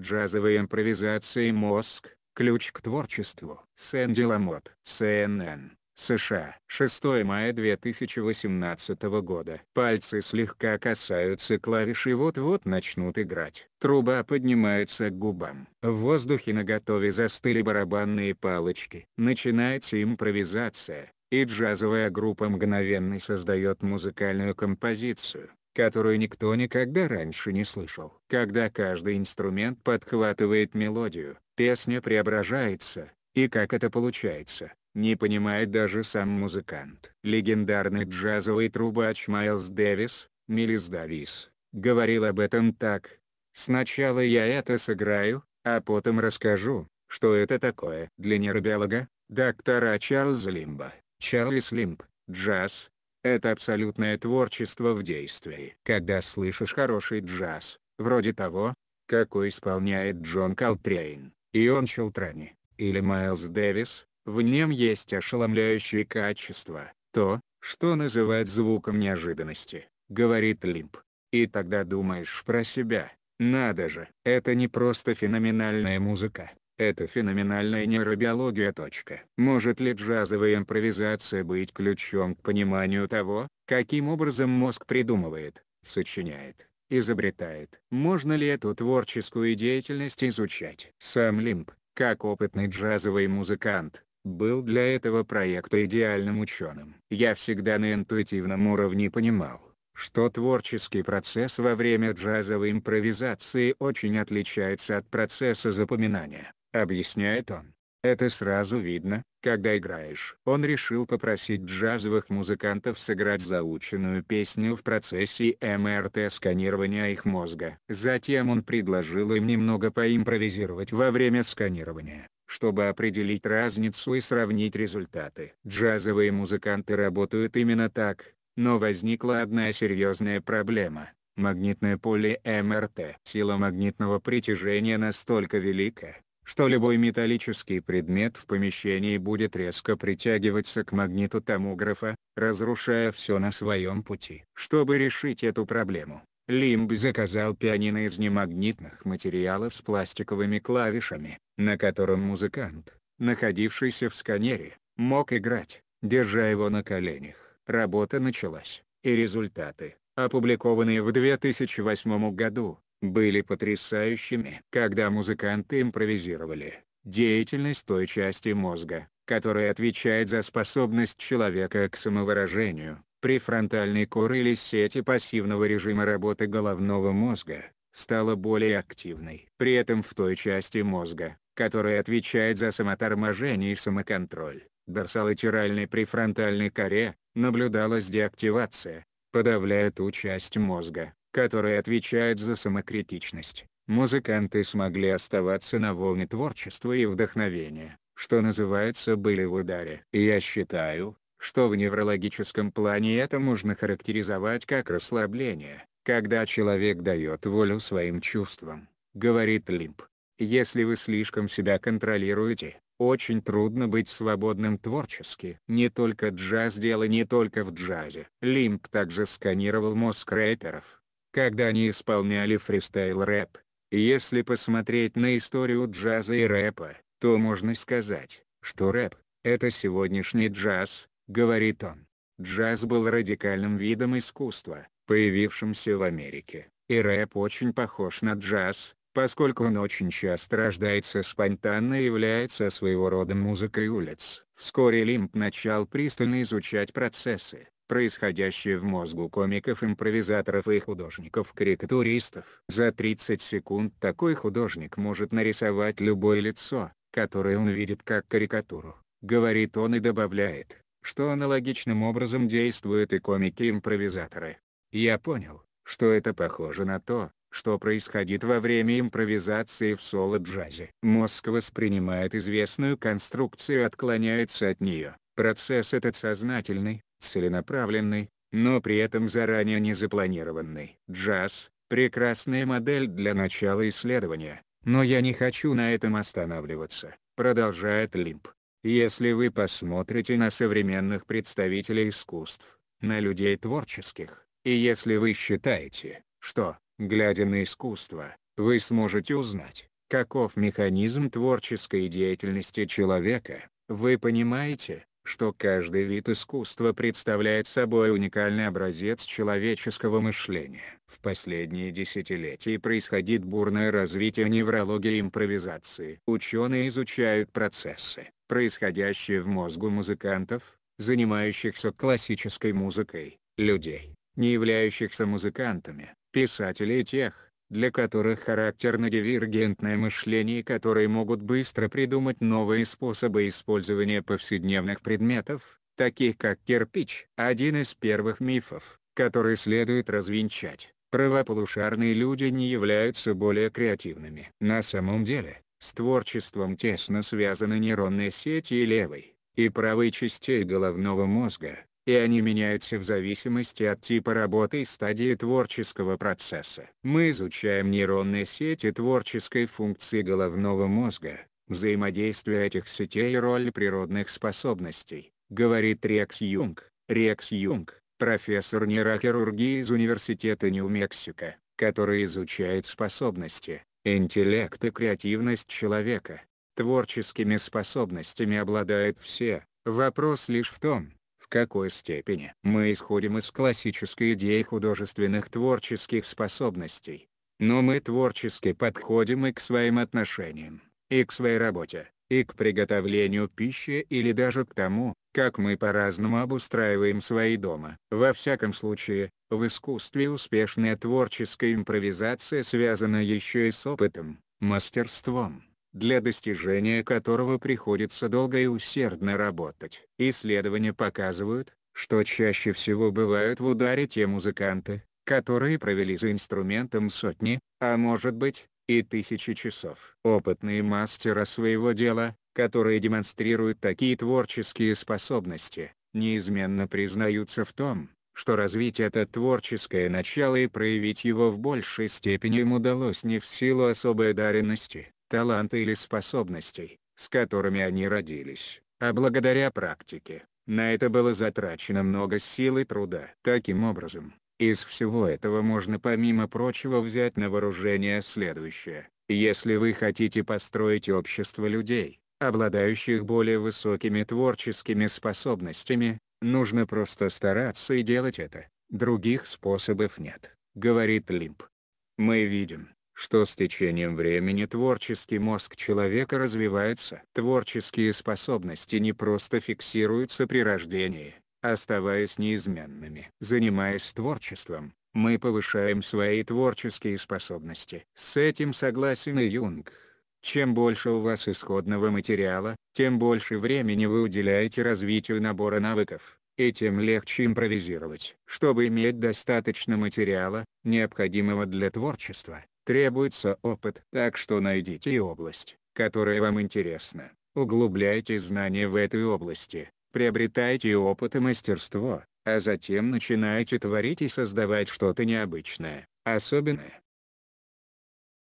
Джазовые импровизации «Мозг», «Ключ к творчеству». Сэнди Ламот. CNN. США. 6 мая 2018 года. Пальцы слегка касаются клавиш и вот-вот начнут играть. Труба поднимается к губам. В воздухе наготове застыли барабанные палочки. Начинается импровизация, и джазовая группа мгновенно создает музыкальную композицию которую никто никогда раньше не слышал. Когда каждый инструмент подхватывает мелодию, песня преображается, и как это получается, не понимает даже сам музыкант. Легендарный джазовый трубач Майлз Дэвис, Милис Дэвис, говорил об этом так. «Сначала я это сыграю, а потом расскажу, что это такое». Для нейробиолога, доктора Чарльза Лимба, Чарльз Лимб, джаз, это абсолютное творчество в действии. Когда слышишь хороший джаз, вроде того, какой исполняет Джон Колтрейн, Ион Челтрани, или Майлз Дэвис, в нем есть ошеломляющие качества, то, что называют звуком неожиданности, говорит Лимп. И тогда думаешь про себя, надо же, это не просто феноменальная музыка, это феноменальная нейробиология. Может ли джазовая импровизация быть ключом к пониманию того, каким образом мозг придумывает, сочиняет, изобретает? Можно ли эту творческую деятельность изучать? Сам Лимп, как опытный джазовый музыкант, был для этого проекта идеальным ученым. Я всегда на интуитивном уровне понимал, что творческий процесс во время джазовой импровизации очень отличается от процесса запоминания. — объясняет он. Это сразу видно, когда играешь. Он решил попросить джазовых музыкантов сыграть заученную песню в процессе МРТ-сканирования их мозга. Затем он предложил им немного поимпровизировать во время сканирования, чтобы определить разницу и сравнить результаты. Джазовые музыканты работают именно так, но возникла одна серьезная проблема. Магнитное поле МРТ. Сила магнитного притяжения настолько велика, что любой металлический предмет в помещении будет резко притягиваться к магниту томографа, разрушая все на своем пути. Чтобы решить эту проблему, Лимб заказал пианино из немагнитных материалов с пластиковыми клавишами, на котором музыкант, находившийся в сканере, мог играть, держа его на коленях. Работа началась, и результаты, опубликованные в 2008 году, были потрясающими. Когда музыканты импровизировали, деятельность той части мозга, которая отвечает за способность человека к самовыражению, префронтальной кор или сети пассивного режима работы головного мозга, стала более активной. При этом в той части мозга, которая отвечает за самоторможение и самоконтроль, дорсолатеральной префронтальной коре, наблюдалась деактивация, подавляя ту часть мозга, который отвечает за самокритичность, музыканты смогли оставаться на волне творчества и вдохновения, что называется были в ударе. я считаю, что в неврологическом плане это можно характеризовать как расслабление, когда человек дает волю своим чувствам, говорит Лимп. Если вы слишком себя контролируете, очень трудно быть свободным творчески. Не только джаз дело не только в джазе. Лимп также сканировал мозг рэперов, когда они исполняли фристайл-рэп. Если посмотреть на историю джаза и рэпа, то можно сказать, что рэп — это сегодняшний джаз, говорит он. Джаз был радикальным видом искусства, появившимся в Америке, и рэп очень похож на джаз, поскольку он очень часто рождается спонтанно и является своего рода музыкой улиц. Вскоре Лимп начал пристально изучать процессы, происходящее в мозгу комиков-импровизаторов и художников-карикатуристов. За 30 секунд такой художник может нарисовать любое лицо, которое он видит как карикатуру, говорит он и добавляет, что аналогичным образом действуют и комики-импровизаторы. Я понял, что это похоже на то, что происходит во время импровизации в соло-джазе. Мозг воспринимает известную конструкцию и отклоняется от нее. Процесс этот сознательный, целенаправленный, но при этом заранее не запланированный. Джаз — прекрасная модель для начала исследования, но я не хочу на этом останавливаться, продолжает Лимп. Если вы посмотрите на современных представителей искусств, на людей творческих, и если вы считаете, что, глядя на искусство, вы сможете узнать, каков механизм творческой деятельности человека, вы понимаете, что каждый вид искусства представляет собой уникальный образец человеческого мышления. В последние десятилетия происходит бурное развитие неврологии и импровизации. Ученые изучают процессы, происходящие в мозгу музыкантов, занимающихся классической музыкой, людей, не являющихся музыкантами, писателей и тех, для которых характерно дивергентное мышление и которые могут быстро придумать новые способы использования повседневных предметов, таких как кирпич. Один из первых мифов, который следует развенчать, правополушарные люди не являются более креативными. На самом деле, с творчеством тесно связаны нейронные сети и левой, и правой частей головного мозга и они меняются в зависимости от типа работы и стадии творческого процесса. Мы изучаем нейронные сети творческой функции головного мозга, взаимодействие этих сетей и роль природных способностей, говорит Рекс Юнг. Рекс Юнг, профессор нейрохирургии из Университета Нью-Мексико, который изучает способности, интеллект и креативность человека. Творческими способностями обладают все, вопрос лишь в том, какой степени мы исходим из классической идеи художественных творческих способностей. Но мы творчески подходим и к своим отношениям, и к своей работе, и к приготовлению пищи или даже к тому, как мы по-разному обустраиваем свои дома. Во всяком случае, в искусстве успешная творческая импровизация связана еще и с опытом, мастерством для достижения которого приходится долго и усердно работать. Исследования показывают, что чаще всего бывают в ударе те музыканты, которые провели за инструментом сотни, а может быть, и тысячи часов. Опытные мастера своего дела, которые демонстрируют такие творческие способности, неизменно признаются в том, что развить это творческое начало и проявить его в большей степени им удалось не в силу особой одаренности, таланта или способностей, с которыми они родились, а благодаря практике, на это было затрачено много сил и труда. Таким образом, из всего этого можно помимо прочего взять на вооружение следующее. Если вы хотите построить общество людей, обладающих более высокими творческими способностями, нужно просто стараться и делать это, других способов нет, говорит Лимп. Мы видим, что с течением времени творческий мозг человека развивается. Творческие способности не просто фиксируются при рождении, оставаясь неизменными. Занимаясь творчеством, мы повышаем свои творческие способности. С этим согласен и Юнг. Чем больше у вас исходного материала, тем больше времени вы уделяете развитию набора навыков, и тем легче импровизировать. Чтобы иметь достаточно материала, необходимого для творчества, требуется опыт. Так что найдите область, которая вам интересна, углубляйте знания в этой области, приобретайте опыт и мастерство, а затем начинайте творить и создавать что-то необычное, особенное.